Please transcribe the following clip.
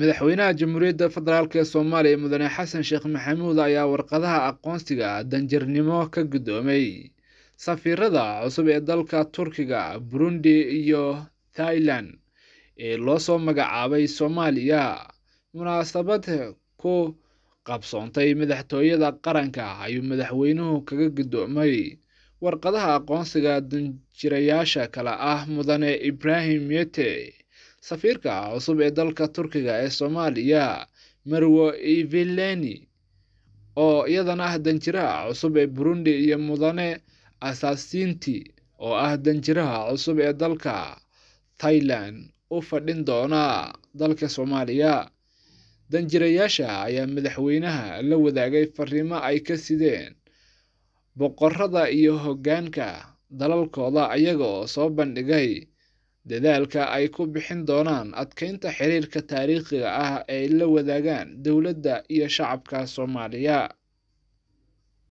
madaxweynaha jamhuuriyadda federaalk ee soomaaliya mudane xasan sheekh maxamuud ayaa warqadaha aqoonsiga danjirnimo ka guddoomay safiirada cusub ee dalka turkiga burundi iyo thailand ee loo soo magacaabay soomaaliya munaasabad ku qabsoontay madaxtooyada qaranka ayuu madaxweynuhu kaga guddoomay warqadaha aqoonsiga danjirayaasha kale ah mudane ibrahim miyete safiirka cusub ee dalka Turkiga ee Soomaaliya Marwo Ivileni oo iyadana ah danjiraha cusub ee Burundi iyo Mudane Asasinti oo ah danjiraha cusub ee dalka Thailand u fadhin doonaa dalka Soomaaliya danjirayaasha ayaa madaxweynaha la wadaagay fariimo ay ka sideen boqorada iyo hoggaanka dalalkooda iyaga oo soo bandhigay dadaalka ay ku bixin doonaan adkeynta xiriirka taariikhiga ah ay la wadaagaan dowladda iyo shacabka soomaaliya